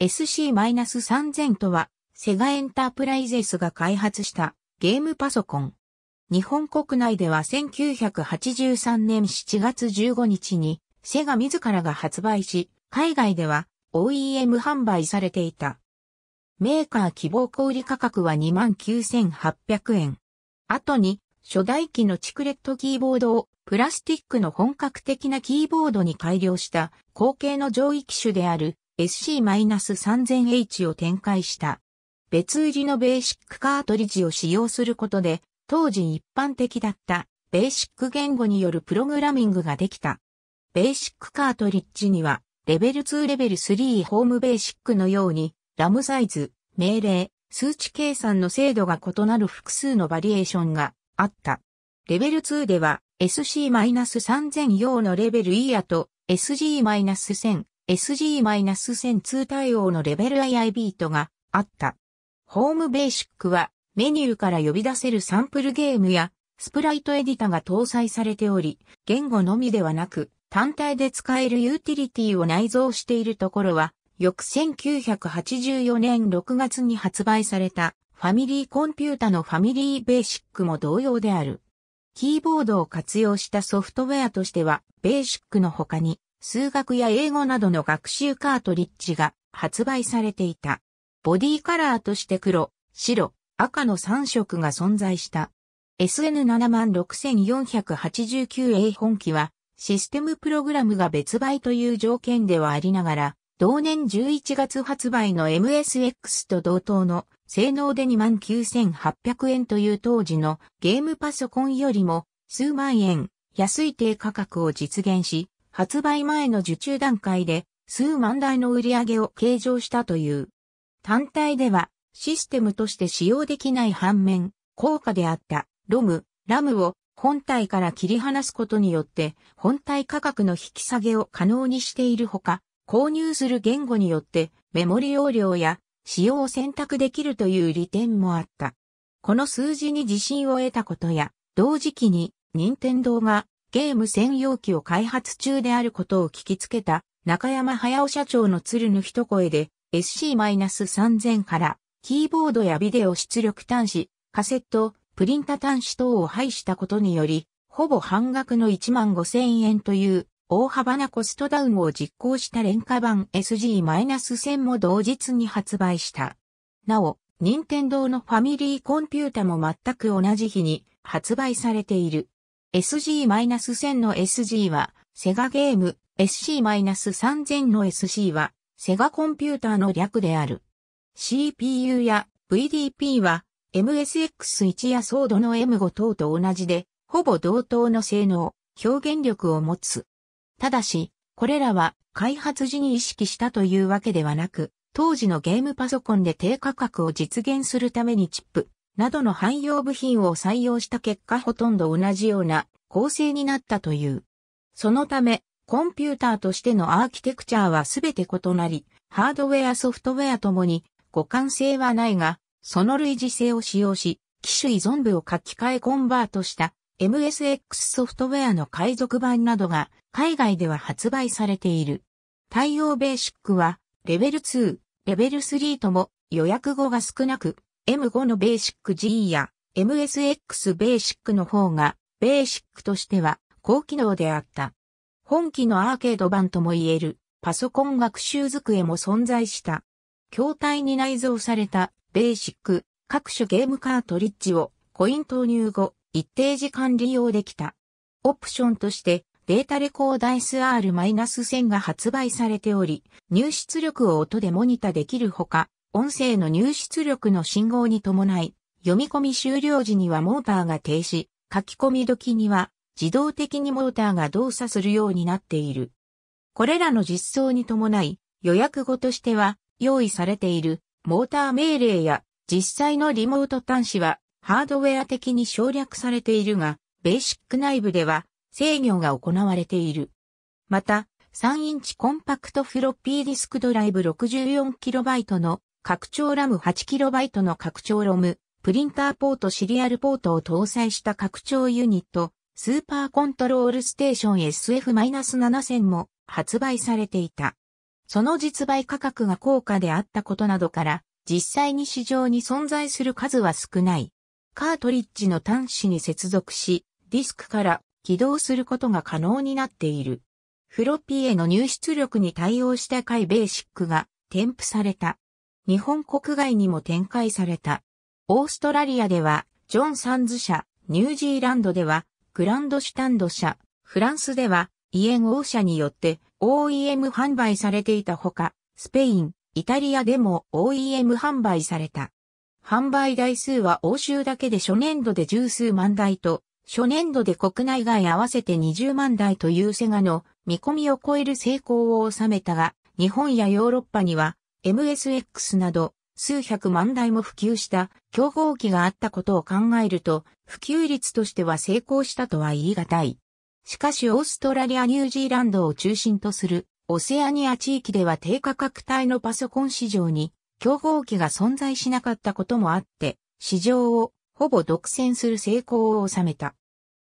SC-3000 とは、セガエンタープライゼスが開発したゲームパソコン。日本国内では1983年7月15日に、セガ自らが発売し、海外では OEM 販売されていた。メーカー希望小売価格は29,800円。後に、初代機のチクレットキーボードをプラスティックの本格的なキーボードに改良した後継の上位機種である SC-3000H を展開した。別売りのベーシックカートリッジを使用することで、当時一般的だったベーシック言語によるプログラミングができた。ベーシックカートリッジには、レベル2レベル3ホームベーシックのように、ラムサイズ、命令、数値計算の精度が異なる複数のバリエーションがあった。レベル2では SC-3000 用のレベルイヤと SG-1000 SG-1002 対応のレベル II ビートがあった。ホームベーシックはメニューから呼び出せるサンプルゲームやスプライトエディタが搭載されており、言語のみではなく単体で使えるユーティリティを内蔵しているところは、翌1984年6月に発売されたファミリーコンピュータのファミリーベーシックも同様である。キーボードを活用したソフトウェアとしては、ベーシックの他に、数学や英語などの学習カートリッジが発売されていた。ボディカラーとして黒、白、赤の3色が存在した。SN76489A 本機はシステムプログラムが別売という条件ではありながら、同年11月発売の MSX と同等の性能で29,800円という当時のゲームパソコンよりも数万円安い低価格を実現し、発売前の受注段階で数万台の売り上げを計上したという。単体ではシステムとして使用できない反面、効果であったロム、ラムを本体から切り離すことによって本体価格の引き下げを可能にしているほか、購入する言語によってメモリ容量や使用を選択できるという利点もあった。この数字に自信を得たことや、同時期に任天堂がゲーム専用機を開発中であることを聞きつけた中山駿社長の鶴の一声で SC-3000 からキーボードやビデオ出力端子、カセット、プリンタ端子等を廃したことにより、ほぼ半額の1万5000円という大幅なコストダウンを実行した廉価版 SG-1000 も同日に発売した。なお、任天堂のファミリーコンピュータも全く同じ日に発売されている。SG-1000 の SG は、セガゲーム、SC-3000 の SC は、セガコンピューターの略である。CPU や VDP は、MSX1 やソードの M5 等と同じで、ほぼ同等の性能、表現力を持つ。ただし、これらは開発時に意識したというわけではなく、当時のゲームパソコンで低価格を実現するためにチップ、などの汎用部品を採用した結果ほとんど同じような構成になったという。そのため、コンピューターとしてのアーキテクチャーは全て異なり、ハードウェアソフトウェアともに互換性はないが、その類似性を使用し、機種依存部を書き換えコンバートした MSX ソフトウェアの海賊版などが海外では発売されている。対応ベーシックはレベル2、レベル3とも予約後が少なく M5 のベーシック G や MSX ベーシックの方が、ベーシックとしては高機能であった。本機のアーケード版とも言えるパソコン学習机も存在した。筐体に内蔵されたベーシック各種ゲームカートリッジをコイン投入後一定時間利用できた。オプションとしてデータレコーダ SR-1000 が発売されており、入出力を音でモニタできるほか、音声の入出力の信号に伴い、読み込み終了時にはモーターが停止、書き込み時には自動的にモーターが動作するようになっている。これらの実装に伴い、予約後としては用意されているモーター命令や実際のリモート端子はハードウェア的に省略されているが、ベーシック内部では制御が行われている。また、3インチコンパクトフロッピーディスクドライブ 64KB の拡張ラム 8KB の拡張ロム、プリンターポートシリアルポートを搭載した拡張ユニット、スーパーコントロールステーション SF-7000 も発売されていた。その実売価格が高価であったことなどから、実際に市場に存在する数は少ない。カートリッジの端子に接続し、ディスクから起動することが可能になっている。フロッピーへの入出力に対応した回ベーシックが添付された。日本国外にも展開された。オーストラリアでは、ジョン・サンズ社、ニュージーランドでは、グランドシュタンド社、フランスでは、イエン・オー社によって OEM 販売されていたほか、スペイン、イタリアでも OEM 販売された。販売台数は欧州だけで初年度で十数万台と、初年度で国内外合わせて20万台というセガの見込みを超える成功を収めたが、日本やヨーロッパには MSX など数百万台も普及した競合機があったことを考えると、普及率としては成功したとは言い難い。しかしオーストラリア・ニュージーランドを中心とするオセアニア地域では低価格帯のパソコン市場に競合機が存在しなかったこともあって、市場をほぼ独占する成功を収めた。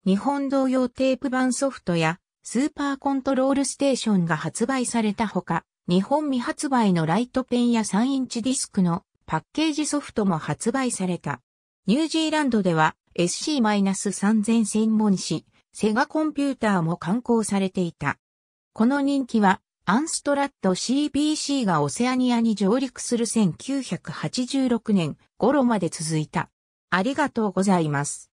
日本同様テープ版ソフトやスーパーコントロールステーションが発売されたほか、日本未発売のライトペンや3インチディスクのパッケージソフトも発売された。ニュージーランドでは SC-3000 専門誌、セガコンピューターも刊行されていた。この人気は、アンストラット CBC がオセアニアに上陸する1986年頃まで続いた。ありがとうございます。